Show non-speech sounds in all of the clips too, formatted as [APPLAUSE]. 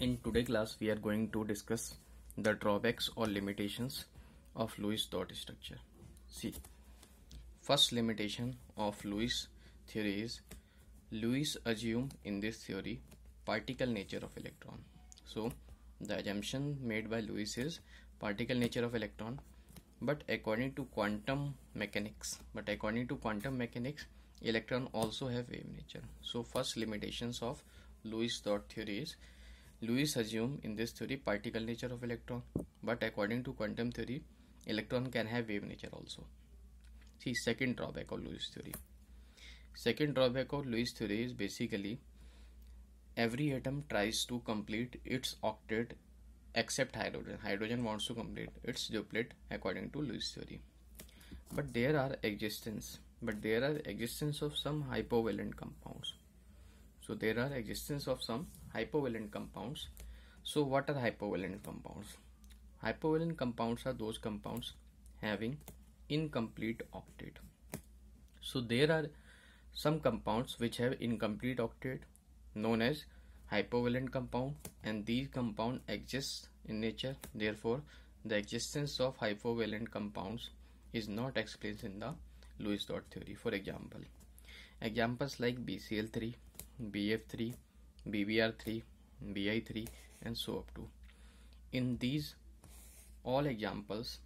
In today's class, we are going to discuss the drawbacks or limitations of Lewis dot structure. See, first limitation of Lewis theory is Lewis assumed in this theory particle nature of electron. So the assumption made by Lewis is particle nature of electron but according to quantum mechanics but according to quantum mechanics electron also have wave nature so first limitations of Lewis dot theory is Lewis assumed in this theory particle nature of electron, but according to quantum theory, electron can have wave nature also. See second drawback of Lewis theory. Second drawback of Lewis theory is basically every atom tries to complete its octet except hydrogen. Hydrogen wants to complete its duplet according to Lewis theory. But there are existence, but there are existence of some hypovalent compounds. So there are existence of some hypovalent compounds. So what are hypovalent compounds? Hypovalent compounds are those compounds having incomplete octet. So there are some compounds which have incomplete octet known as hypovalent compound and these compound exist in nature therefore the existence of hypovalent compounds is not explained in the Lewis dot theory for example examples like BCl3 BF3 BBR3, BI3 and so up to. In these all examples,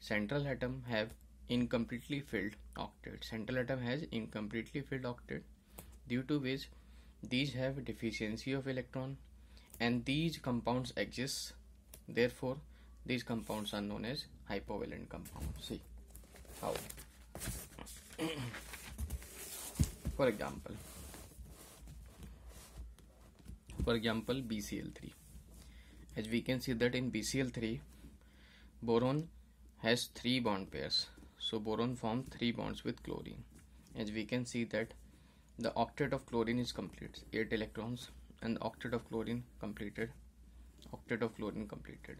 central atom have incompletely filled octet. Central atom has incompletely filled octet due to which these have deficiency of electron and these compounds exist therefore these compounds are known as hypovalent compounds see how [CLEARS THROAT] for example for example BCl3 as we can see that in BCl3 boron has three bond pairs so boron formed three bonds with chlorine as we can see that the octet of chlorine is complete 8 electrons and the octet of chlorine completed octet of chlorine completed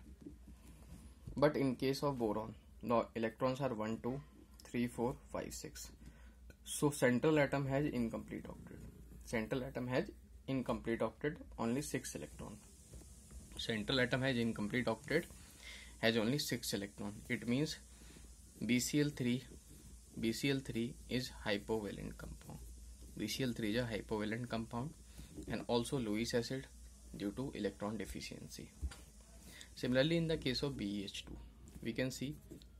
but in case of boron the electrons are 1 2 3 4 5 6 so central atom has incomplete octet central atom has incomplete octet only six electron central atom has incomplete octet has only six electron it means B C L three B C L three is hypovalent compound B C L three is a hypovalent compound and also Lewis acid due to electron deficiency similarly in the case of B H two we can see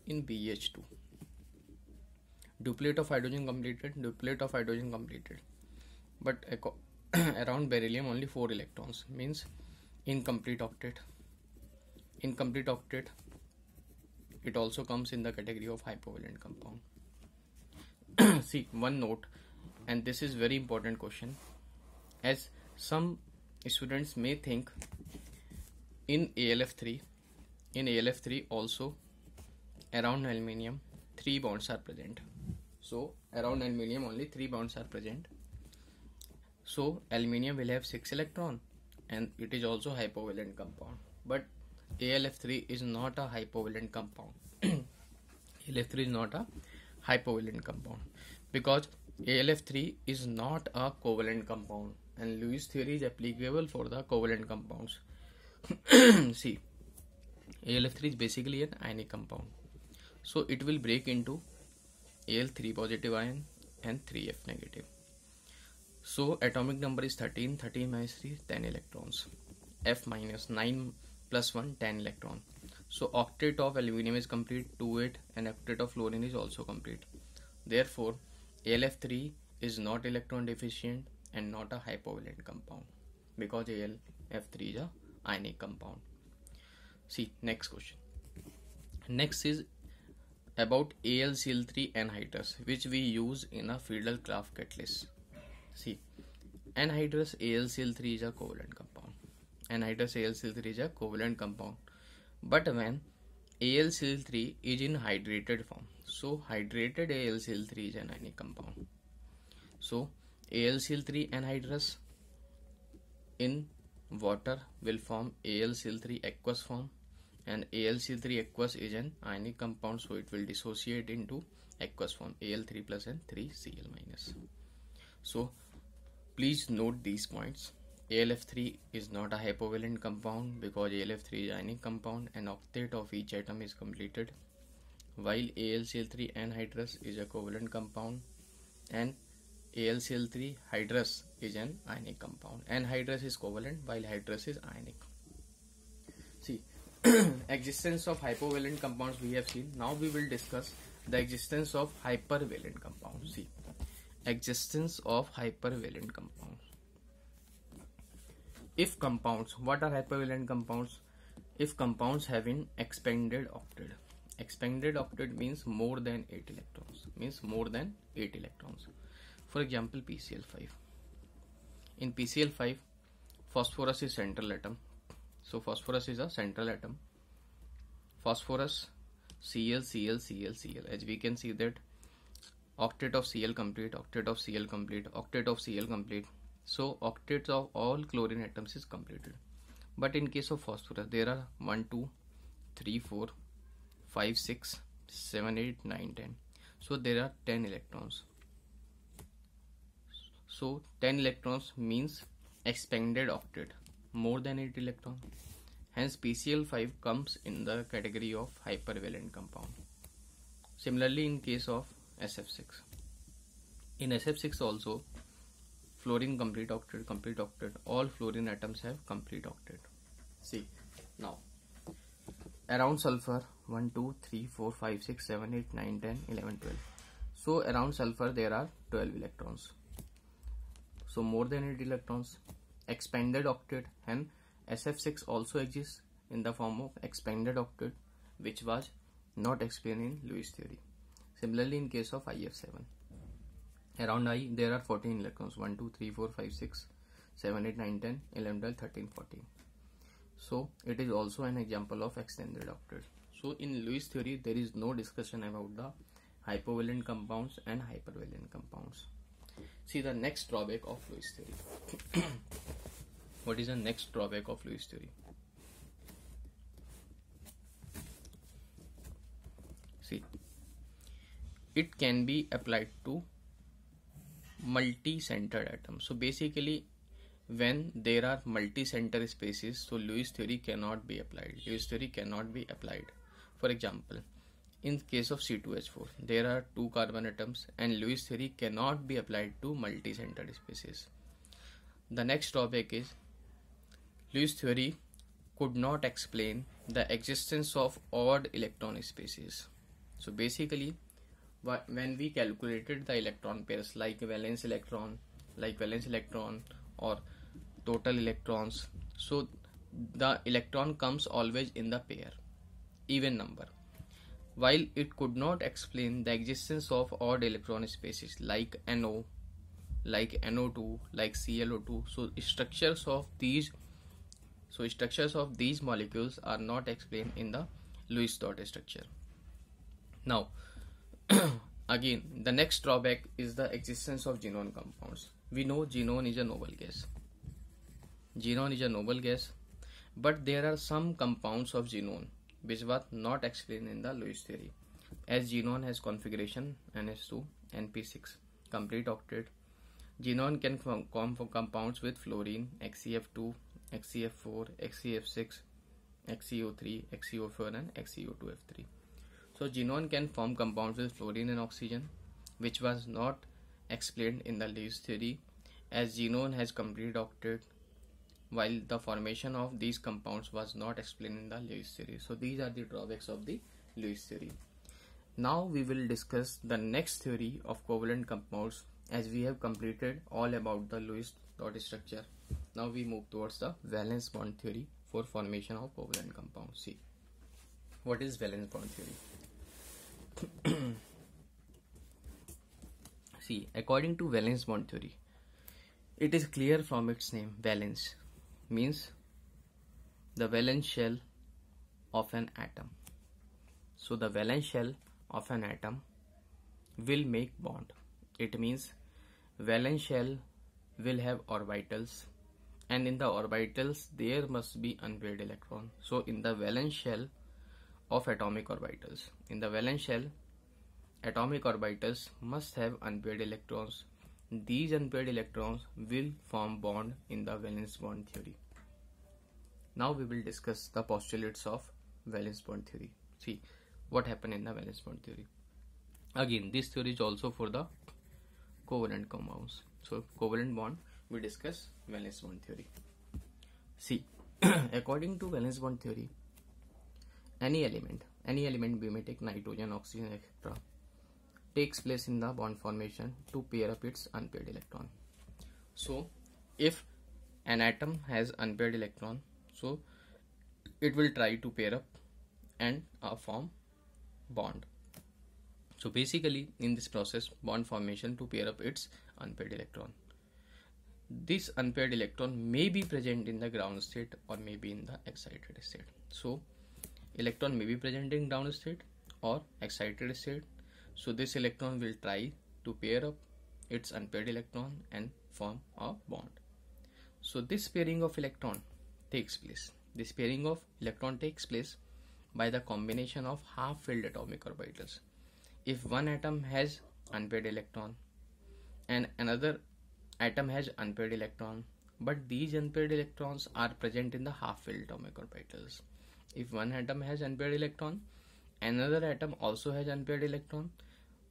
in B H two duplet of hydrogen completed duplet of hydrogen completed but [CLEARS THROAT] around beryllium only 4 electrons means incomplete octet incomplete octet it also comes in the category of hypovalent compound [CLEARS THROAT] see one note and this is very important question as some students may think in ALF3 in ALF3 also around aluminium three bonds are present so around aluminium only three bonds are present so aluminium will have 6 electron and it is also hypovalent compound. But ALF3 is not a hypovalent compound. ALF3 [CLEARS THROAT] is not a hypovalent compound because ALF3 is not a covalent compound and Lewis theory is applicable for the covalent compounds. [CLEARS THROAT] See, ALF3 is basically an ionic compound. So it will break into Al3 positive ion and 3F negative. So atomic number is 13, 13 minus 3, 10 electrons. F minus 9 plus 1, 10 electron. So octet of aluminium is complete Two eight, and octet of fluorine is also complete. Therefore, ALF3 is not electron deficient and not a hypovalent compound because ALF3 is a ionic compound. See next question. Next is about AlCl3 anhydrous which we use in a Friedel Craft catalyst. C anhydrous A L C L three is a covalent compound anhydrous A L C L three is a covalent compound but when A L C L three is in hydrated form so hydrated A L C L three is an ionic compound so A L C L three anhydrous in water will form A L C L three aqueous form and A L C three aqueous is an ionic compound so it will dissociate into aqueous form A L three plus and three C L minus so Please note these points. ALF3 is not a hypovalent compound because ALF3 is ionic compound and octet of each atom is completed while AlCl3 anhydrous is a covalent compound and AlCl3 hydrous is an ionic compound. Anhydrous is covalent while hydrous is ionic. See, [CLEARS THROAT] existence of hypovalent compounds we have seen. Now we will discuss the existence of hypervalent compounds. See, existence of hypervalent compounds if compounds what are hypervalent compounds if compounds have an expanded octet expanded octet means more than 8 electrons means more than 8 electrons for example pcl5 in pcl5 phosphorus is central atom so phosphorus is a central atom phosphorus cl cl cl cl as we can see that octet of Cl complete, octet of Cl complete, octet of Cl complete. So octets of all chlorine atoms is completed. But in case of phosphorus, there are 1, 2, 3, 4, 5, 6, 7, 8, 9, 10. So there are 10 electrons. So 10 electrons means expanded octet more than 8 electron. Hence PCl5 comes in the category of hypervalent compound. Similarly in case of SF6. In SF6 also, fluorine complete octet, complete octet, all fluorine atoms have complete octet. See, now, around sulfur 1, 2, 3, 4, 5, 6, 7, 8, 9, 10, 11, 12. So around sulfur there are 12 electrons. So more than 8 electrons. Expanded octet and SF6 also exists in the form of expanded octet which was not explained in Lewis theory. Similarly, in case of IF7, around I there are 14 electrons 1, 2, 3, 4, 5, 6, 7, 8, 9, 10, 11, 12, 13, 14. So it is also an example of extended octet. So in Lewis theory, there is no discussion about the hypervalent compounds and hypervalent compounds. See the next drawback of Lewis theory. [COUGHS] what is the next drawback of Lewis theory? it can be applied to multi-centered atoms. So basically when there are multi-center spaces, so Lewis theory cannot be applied. Lewis theory cannot be applied. For example, in case of C2H4, there are two carbon atoms and Lewis theory cannot be applied to multi-centered spaces. The next topic is Lewis theory could not explain the existence of odd electronic spaces. So basically, when we calculated the electron pairs like valence electron like valence electron or total electrons so the electron comes always in the pair even number while it could not explain the existence of odd electron species like NO like NO2 like ClO2 so structures of these so structures of these molecules are not explained in the Lewis dot structure now [CLEARS THROAT] Again, the next drawback is the existence of xenon compounds. We know xenon is a noble gas. Xenon is a noble gas, but there are some compounds of xenon which were not explained in the Lewis theory. As xenon has configuration ns 2 NP6, complete octet, xenon can form compounds with fluorine, XCF2, XCF4, XCF6, XCO3, XCO4 and XCO2F3. So xenon can form compounds with fluorine and oxygen, which was not explained in the Lewis theory as xenon has complete octet while the formation of these compounds was not explained in the Lewis theory. So these are the drawbacks of the Lewis theory. Now we will discuss the next theory of covalent compounds as we have completed all about the Lewis dot structure. Now we move towards the valence bond theory for formation of covalent compounds. See. What is valence bond theory? [COUGHS] See, according to valence bond theory, it is clear from its name, valence means the valence shell of an atom. So the valence shell of an atom will make bond. It means valence shell will have orbitals and in the orbitals there must be unpaired electron. So in the valence shell of atomic orbitals. In the valence shell, atomic orbitals must have unpaired electrons. These unpaired electrons will form bond in the valence bond theory. Now we will discuss the postulates of valence bond theory. See what happened in the valence bond theory. Again, this theory is also for the covalent compounds. So covalent bond, we discuss valence bond theory. See, [CLEARS THROAT] according to valence bond theory, any element any element we may take nitrogen oxygen etc takes place in the bond formation to pair up its unpaired electron so if an atom has unpaired electron so it will try to pair up and uh, form bond so basically in this process bond formation to pair up its unpaired electron this unpaired electron may be present in the ground state or may be in the excited state so electron may be present in down state or excited state so this electron will try to pair up its unpaired electron and form a bond so this pairing of electron takes place this pairing of electron takes place by the combination of half filled atomic orbitals if one atom has unpaired electron and another atom has unpaired electron but these unpaired electrons are present in the half filled atomic orbitals if one atom has unpaired electron another atom also has unpaired electron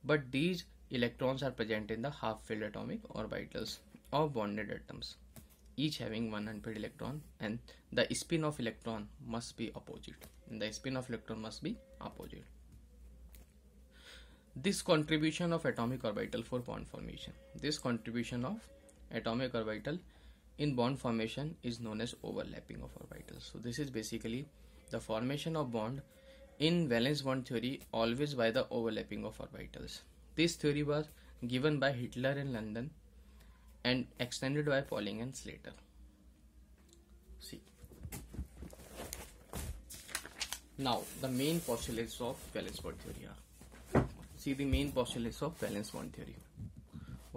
but these electrons are present in the half filled atomic orbitals of bonded atoms each having one unpaired electron and the spin of electron must be opposite and the spin of electron must be opposite this contribution of atomic orbital for bond formation this contribution of atomic orbital in bond formation is known as overlapping of orbitals so this is basically the formation of bond in valence bond theory always by the overlapping of orbitals. This theory was given by Hitler in London and extended by Pauling and Slater. See. Now the main postulates of valence bond theory are. See the main postulates of valence bond theory.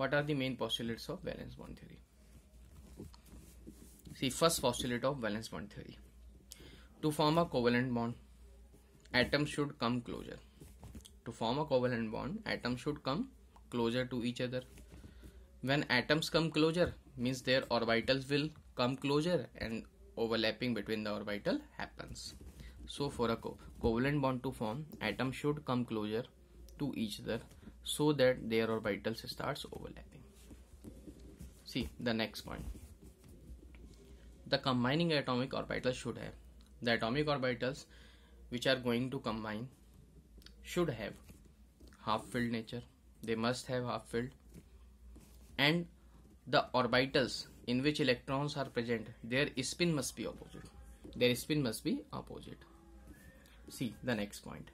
What are the main postulates of valence bond theory? See first postulate of valence bond theory to form a covalent bond, atoms should come closer. To form a covalent bond, atoms should come closer to each other. When atoms come closer, means their orbitals will come closer and overlapping between the orbital happens. So for a co covalent bond to form, atoms should come closer to each other so that their orbitals starts overlapping. See the next point. The combining atomic orbitals should have the atomic orbitals which are going to combine should have half-filled nature. They must have half-filled. And the orbitals in which electrons are present, their spin must be opposite. Their spin must be opposite. See the next point.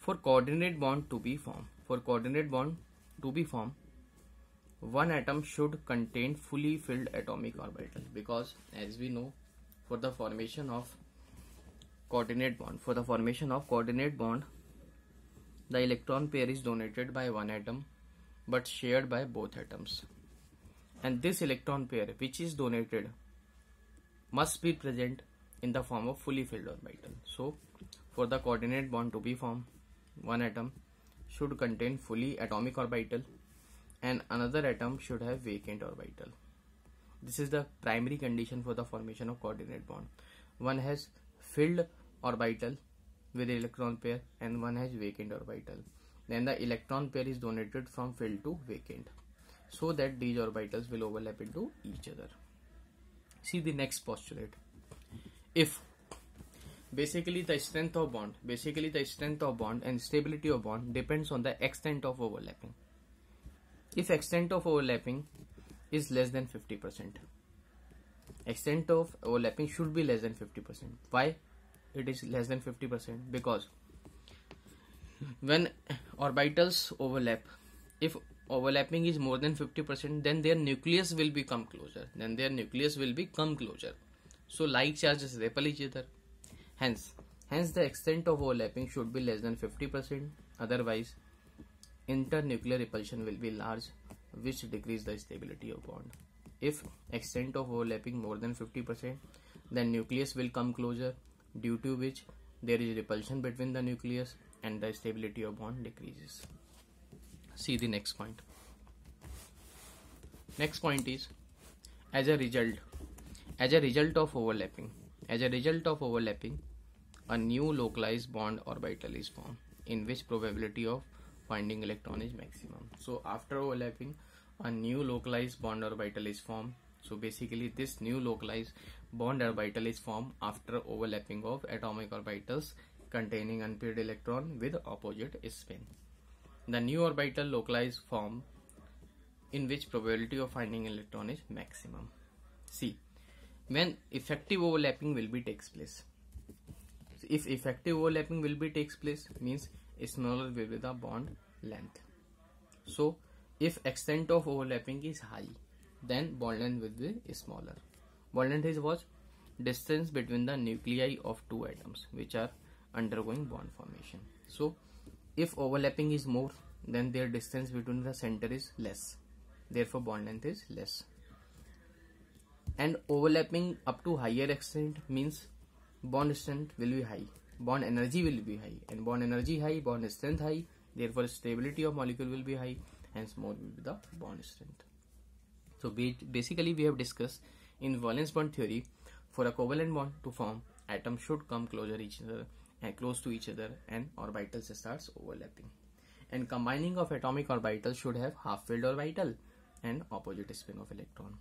For coordinate bond to be formed, for coordinate bond to be formed, one atom should contain fully filled atomic orbital because as we know for the formation of coordinate bond for the formation of coordinate bond the electron pair is donated by one atom but shared by both atoms and this electron pair which is donated must be present in the form of fully filled orbital so for the coordinate bond to be formed one atom should contain fully atomic orbital and another atom should have vacant orbital this is the primary condition for the formation of coordinate bond. One has filled orbital with electron pair and one has vacant orbital. Then the electron pair is donated from filled to vacant so that these orbitals will overlap into each other. See the next postulate. If basically the strength of bond basically the strength of bond and stability of bond depends on the extent of overlapping if extent of overlapping is less than 50%. Extent of overlapping should be less than 50%. Why it is less than 50%? Because when orbitals overlap, if overlapping is more than 50%, then their nucleus will become closer. Then their nucleus will become closer. So like charges repel each other. Hence, hence the extent of overlapping should be less than 50%. Otherwise, internuclear repulsion will be large which decrease the stability of bond. If extent of overlapping more than 50%, then nucleus will come closer due to which there is repulsion between the nucleus and the stability of bond decreases. See the next point. Next point is as a result as a result of overlapping as a result of overlapping a new localized bond orbital is formed in which probability of finding electron is maximum so after overlapping a new localized bond orbital is formed so basically this new localized bond orbital is formed after overlapping of atomic orbitals containing unpaired electron with opposite spin. The new orbital localized form in which probability of finding electron is maximum. See, When effective overlapping will be takes place. So if effective overlapping will be takes place means is smaller with the bond length. So if extent of overlapping is high, then bond length will be smaller. Bond length is what? Distance between the nuclei of two atoms which are undergoing bond formation. So if overlapping is more, then their distance between the center is less. Therefore bond length is less. And overlapping up to higher extent means bond strength will be high bond energy will be high and bond energy high bond strength high therefore stability of molecule will be high hence more will be the bond strength so basically we have discussed in valence bond theory for a covalent bond to form atoms should come closer each other and close to each other and orbitals starts overlapping and combining of atomic orbitals should have half filled orbital and opposite spin of electron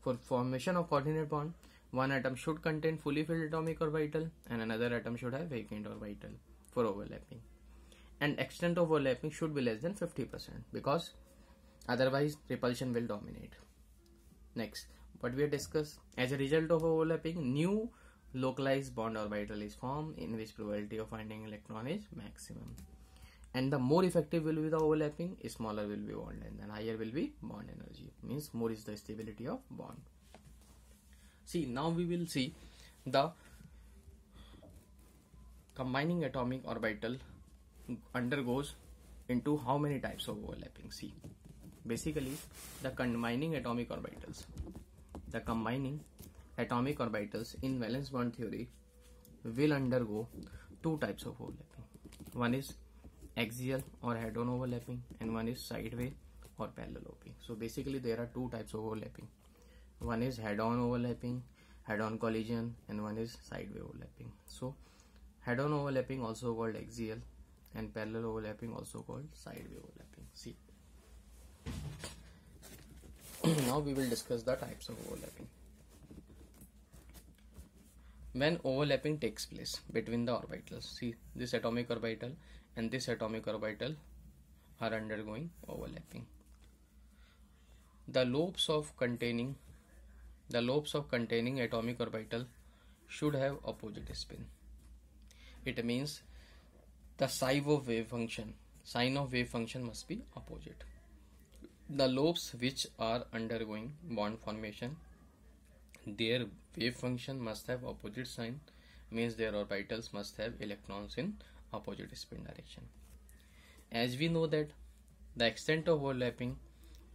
for formation of coordinate bond one atom should contain fully filled atomic orbital and another atom should have vacant orbital for overlapping. And extent of overlapping should be less than 50% because otherwise repulsion will dominate. Next, what we discussed as a result of overlapping, new localized bond orbital is formed in which probability of finding electron is maximum. And the more effective will be the overlapping, smaller will be bond length and higher will be bond energy. Means more is the stability of bond see now we will see the combining atomic orbital undergoes into how many types of overlapping see basically the combining atomic orbitals the combining atomic orbitals in valence bond theory will undergo two types of overlapping one is axial or head on overlapping and one is sideway or parallel overlapping so basically there are two types of overlapping one is head-on overlapping head-on collision and one is sideway overlapping so head-on overlapping also called axial and parallel overlapping also called sideway overlapping see [CLEARS THROAT] now we will discuss the types of overlapping when overlapping takes place between the orbitals see this atomic orbital and this atomic orbital are undergoing overlapping the lobes of containing the lobes of containing atomic orbital should have opposite spin. It means the psi of wave function, sine of wave function must be opposite. The lobes which are undergoing bond formation, their wave function must have opposite sign, means their orbitals must have electrons in opposite spin direction. As we know that the extent of overlapping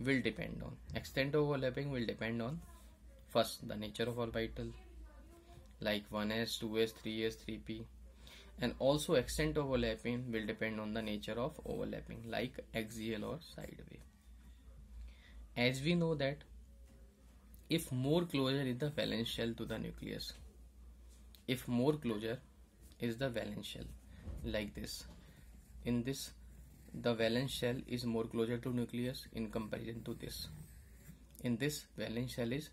will depend on extent of overlapping will depend on First, the nature of orbital like 1s, 2s, 3s, 3p and also extent of overlapping will depend on the nature of overlapping like axial or sideway As we know that if more closure is the valence shell to the nucleus, if more closure is the valence shell like this, in this the valence shell is more closer to nucleus in comparison to this. In this valence shell is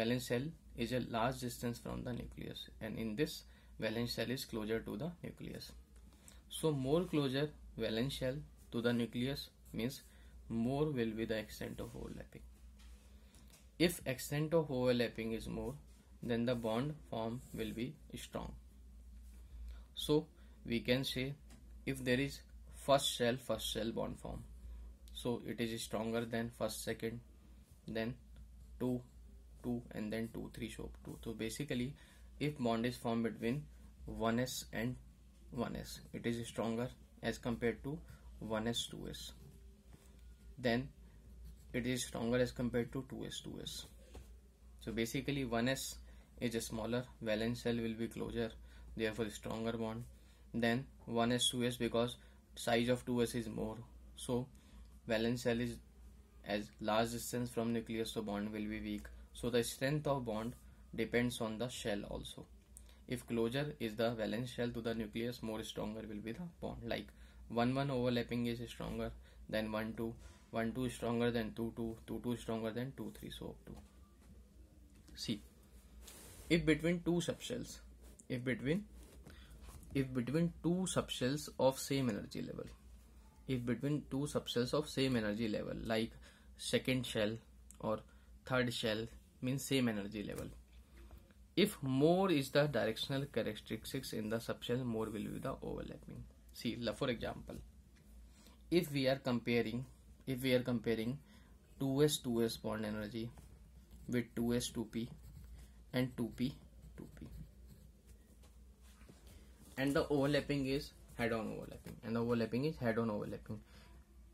valence shell is a large distance from the nucleus and in this valence shell is closer to the nucleus. So more closer valence shell to the nucleus means more will be the extent of overlapping. If extent of overlapping is more then the bond form will be strong. So we can say if there is first shell first shell bond form so it is stronger than first second then 2 2 and then 2 3 show 2 so basically if bond is formed between 1s and 1s it is stronger as compared to 1s 2s then it is stronger as compared to 2s 2s so basically 1s is a smaller valence cell will be closer therefore stronger bond then 1s 2s because size of 2s is more so valence cell is as large distance from nucleus so bond will be weak so the strength of bond depends on the shell also. If closure is the valence shell to the nucleus, more stronger will be the bond. Like 1 1 overlapping is stronger than 1 2, 1 2 stronger than 2 2, 2 2 stronger than 2 3, so up to. See, if between two subshells, if between if between two subshells of same energy level if between two subshells of same energy level like second shell or third shell means same energy level if more is the directional characteristics in the subshell more will be the overlapping see for example if we are comparing if we are comparing 2s 2s bond energy with 2s 2p and 2p 2p and the overlapping is head on overlapping and the overlapping is head on overlapping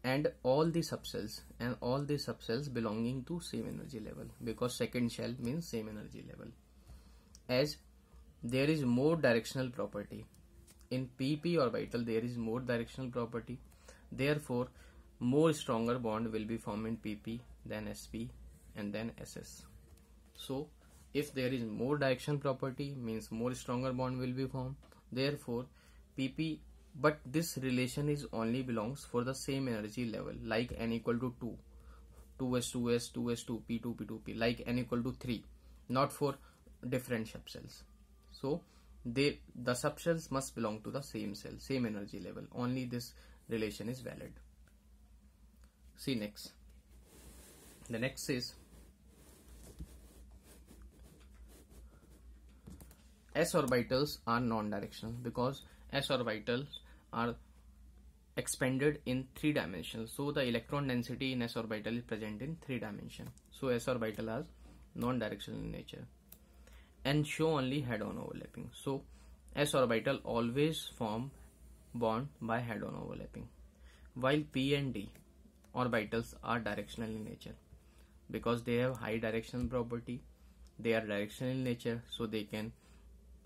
and all the subcells and all the subcells belonging to same energy level because second shell means same energy level as there is more directional property in pp orbital there is more directional property therefore more stronger bond will be formed in pp than sp and then ss so if there is more direction property means more stronger bond will be formed therefore pp but this relation is only belongs for the same energy level like n equal to 2 2s 2s 2s 2 p2 p2 p like n equal to 3 not for different subcells so they the subcells must belong to the same cell same energy level only this relation is valid see next the next is s orbitals are non-directional because s orbital are expanded in three dimensions so the electron density in s orbital is present in three dimension so s orbital has non-directional nature and show only head-on overlapping so s orbital always form bond by head-on overlapping while p and d orbitals are directional in nature because they have high directional property they are directional in nature so they can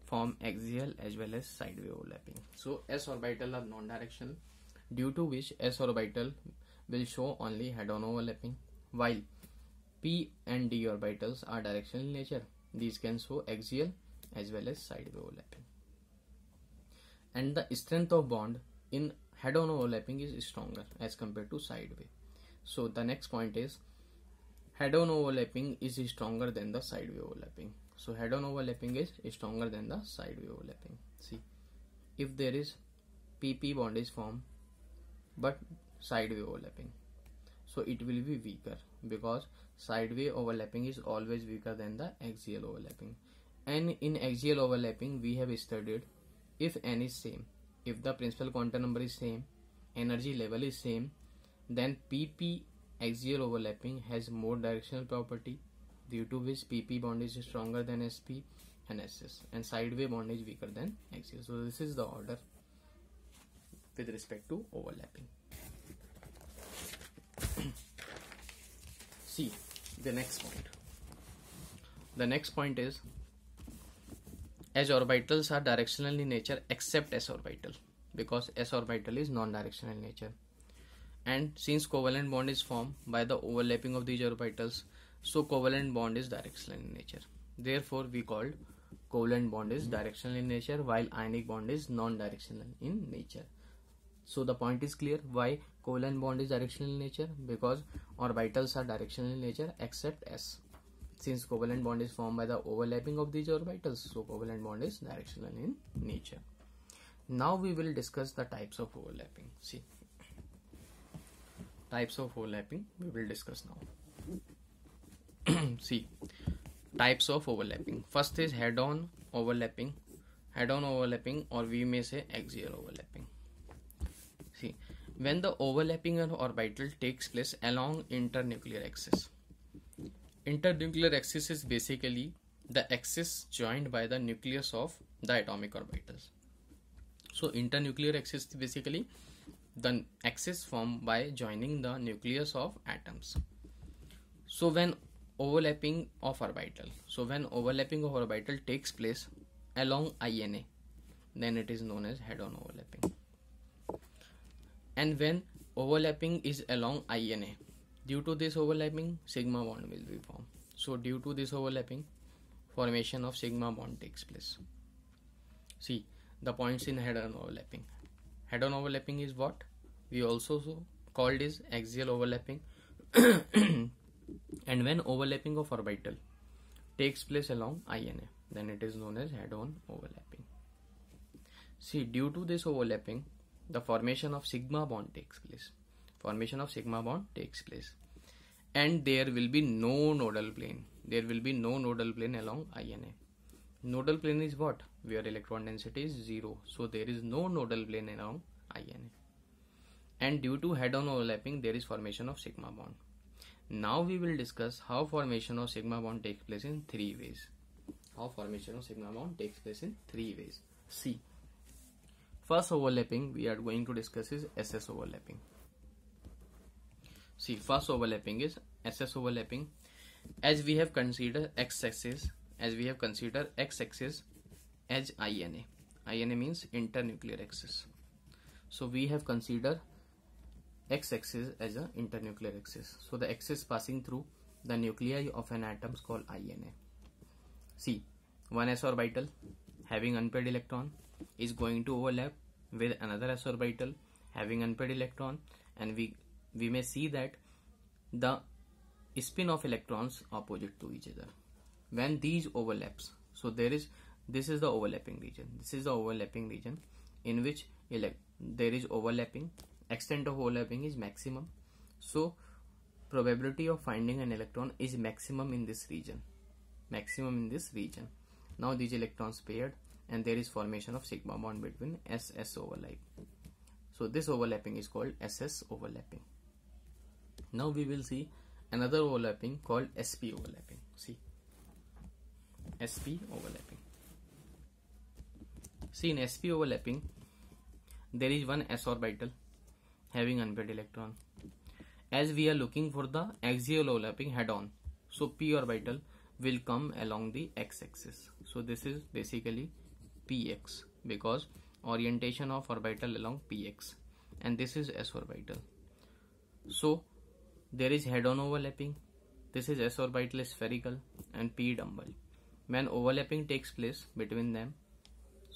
form axial as well as sideway overlapping. So s orbital are non-directional due to which s orbital will show only head-on overlapping while p and d orbitals are directional in nature. These can show axial as well as sideway overlapping. And the strength of bond in head-on overlapping is stronger as compared to sideway. So the next point is head-on overlapping is stronger than the sideway overlapping. So head on overlapping is stronger than the side view overlapping. See, if there is PP bond is formed but side view overlapping. So it will be weaker because side way overlapping is always weaker than the axial overlapping. And in axial overlapping we have studied if n is same, if the principal quantum number is same, energy level is same, then PP axial overlapping has more directional property due to which PP bondage is stronger than SP and SS and sideway bondage weaker than axial. So this is the order with respect to overlapping. See the next point. The next point is as orbitals are directional in nature except s orbital because s orbital is non-directional in nature and since covalent bond is formed by the overlapping of these orbitals so covalent bond is directional in nature. Therefore, we called covalent bond is directional in nature while ionic bond is non-directional in nature. So the point is clear why covalent bond is directional in nature because orbitals are directional in nature except S. Since covalent bond is formed by the overlapping of these orbitals, so covalent bond is directional in nature. Now we will discuss the types of overlapping. See, types of overlapping we will discuss now. see types of overlapping first is head on overlapping head on overlapping or we may say axial overlapping see when the overlapping of orbital takes place along internuclear axis internuclear axis is basically the axis joined by the nucleus of the atomic orbitals so internuclear axis basically the axis formed by joining the nucleus of atoms so when overlapping of orbital so when overlapping of orbital takes place along INA then it is known as head on overlapping and when overlapping is along INA due to this overlapping sigma bond will be formed so due to this overlapping formation of sigma bond takes place see the points in head on overlapping head on overlapping is what we also called is axial overlapping [CLEARS THROAT] and when overlapping of orbital takes place along INA then it is known as head-on overlapping. See due to this overlapping the formation of sigma bond takes place. Formation of sigma bond takes place and there will be no nodal plane. There will be no nodal plane along INA. Nodal plane is what? Where electron density is 0. So there is no nodal plane along INA. And due to head-on overlapping there is formation of sigma bond now we will discuss how formation of sigma bond takes place in three ways. How formation of sigma bond takes place in three ways. See, first overlapping we are going to discuss is SS overlapping. See, first overlapping is SS overlapping. As we have considered x-axis, as we have considered x-axis as INA. INA means internuclear axis. So we have considered x-axis as a internuclear axis. So the axis passing through the nuclei of an atom is called INA. See one s orbital having unpaired electron is going to overlap with another s orbital having unpaired electron and we we may see that the spin of electrons opposite to each other when these overlaps so there is this is the overlapping region this is the overlapping region in which there is overlapping extent of overlapping is maximum so probability of finding an electron is maximum in this region maximum in this region now these electrons paired and there is formation of sigma bond between SS overlap so this overlapping is called SS overlapping now we will see another overlapping called SP overlapping see SP overlapping see in SP overlapping there is one s orbital having unpaired electron as we are looking for the axial overlapping head-on so p orbital will come along the x-axis so this is basically px because orientation of orbital along px and this is s orbital so there is head-on overlapping this is s orbital spherical and p dumbbell when overlapping takes place between them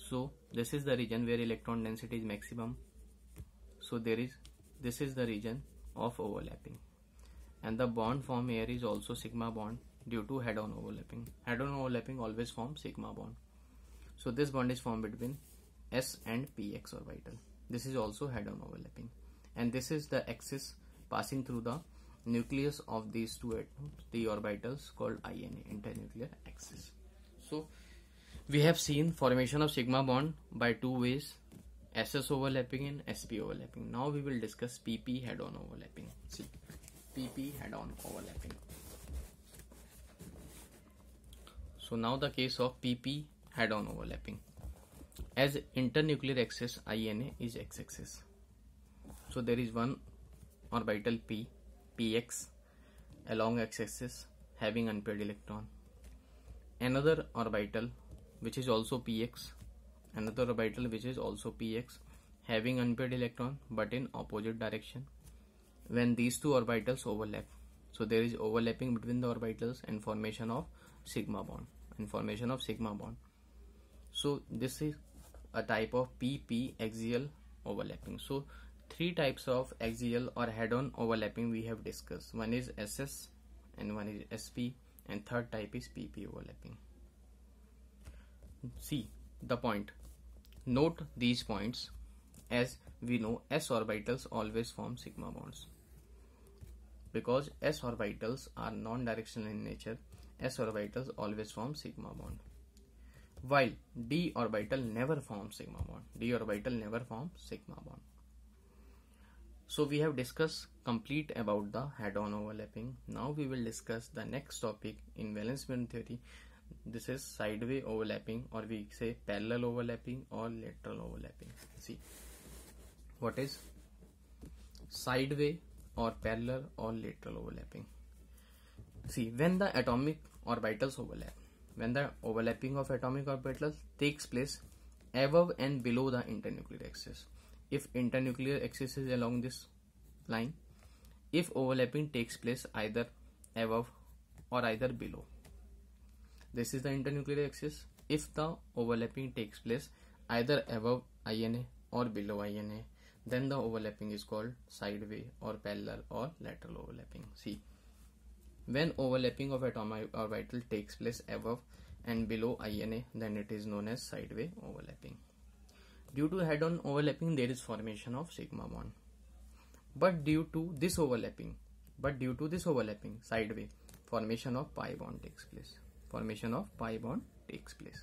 so this is the region where electron density is maximum so there is this is the region of overlapping and the bond form here is also sigma bond due to head-on overlapping head-on overlapping always form sigma bond so this bond is formed between s and px orbital this is also head-on overlapping and this is the axis passing through the nucleus of these two atoms the orbitals called INA internuclear axis so we have seen formation of sigma bond by two ways SS overlapping and SP overlapping. Now we will discuss PP head-on overlapping. See, PP head-on overlapping. So now the case of PP head-on overlapping. As internuclear axis INA is x-axis. So there is one orbital P, PX along x-axis having unpaired electron. Another orbital which is also PX another orbital which is also px having unpaired electron but in opposite direction when these two orbitals overlap so there is overlapping between the orbitals and formation of sigma bond and formation of sigma bond so this is a type of pp axial overlapping so three types of axial or head-on overlapping we have discussed one is ss and one is sp and third type is pp overlapping see the point Note these points as we know s orbitals always form sigma bonds. Because s orbitals are non-directional in nature, s orbitals always form sigma bond. While d orbital never forms sigma bond. d orbital never forms sigma bond. So we have discussed complete about the head-on overlapping. Now we will discuss the next topic in valence bond theory this is sideway overlapping or we say parallel overlapping or lateral overlapping see what is sideway or parallel or lateral overlapping see when the atomic orbitals overlap when the overlapping of atomic orbitals takes place above and below the internuclear axis if internuclear axis is along this line if overlapping takes place either above or either below this is the internuclear axis. If the overlapping takes place either above INA or below INA, then the overlapping is called sideway or parallel or lateral overlapping. See, when overlapping of atom orbital uh, takes place above and below INA, then it is known as sideway overlapping. Due to head-on overlapping, there is formation of sigma bond. But due to this overlapping, but due to this overlapping sideway, formation of pi bond takes place formation of pi bond takes place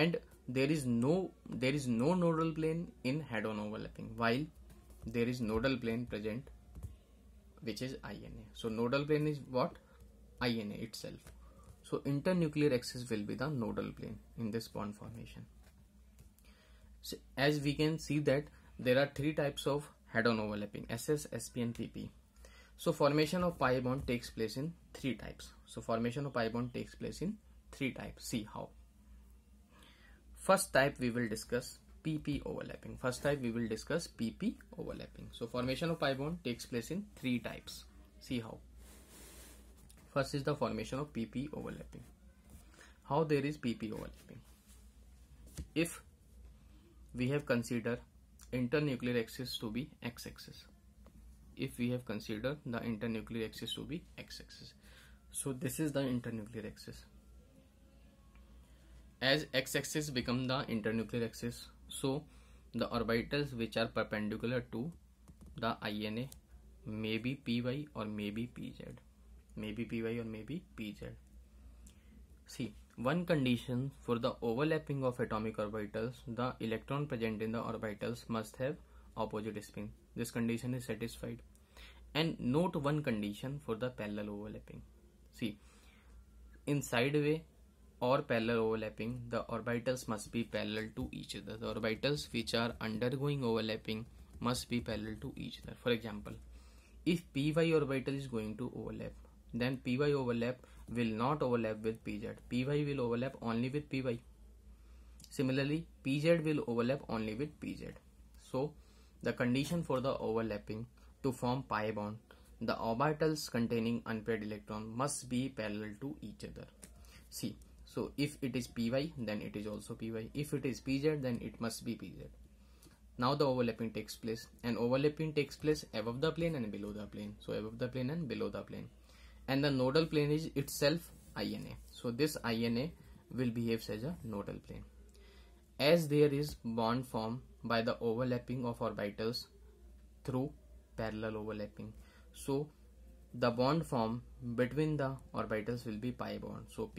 and there is no there is no nodal plane in head-on overlapping while there is nodal plane present which is INA. So nodal plane is what? INA itself. So internuclear axis will be the nodal plane in this bond formation. So as we can see that there are three types of head-on overlapping SS, SP and PP. So formation of pi bond takes place in three types. So formation of pi bond takes place in three types. See how. First type we will discuss PP overlapping. First type we will discuss PP overlapping. So formation of pi bond takes place in three types. See how. First is the formation of PP overlapping. How there is PP overlapping? If we have considered internuclear axis to be x-axis if we have considered the internuclear axis to be x-axis. So this is the internuclear axis. As x-axis become the internuclear axis, so the orbitals which are perpendicular to the INA may be py or maybe pz, maybe py or maybe pz. See, one condition for the overlapping of atomic orbitals, the electron present in the orbitals must have opposite spin. This condition is satisfied and note one condition for the parallel overlapping see in sideway or parallel overlapping the orbitals must be parallel to each other the orbitals which are undergoing overlapping must be parallel to each other for example if py orbital is going to overlap then py overlap will not overlap with pz py will overlap only with py similarly pz will overlap only with pz so the condition for the overlapping to form pi bond, the orbitals containing unpaired electron must be parallel to each other. See, so if it is py, then it is also py. If it is pz, then it must be pz. Now the overlapping takes place and overlapping takes place above the plane and below the plane. So above the plane and below the plane. And the nodal plane is itself INA. So this INA will behave as a nodal plane. As there is bond formed by the overlapping of orbitals through parallel overlapping so the bond formed between the orbitals will be pi bond so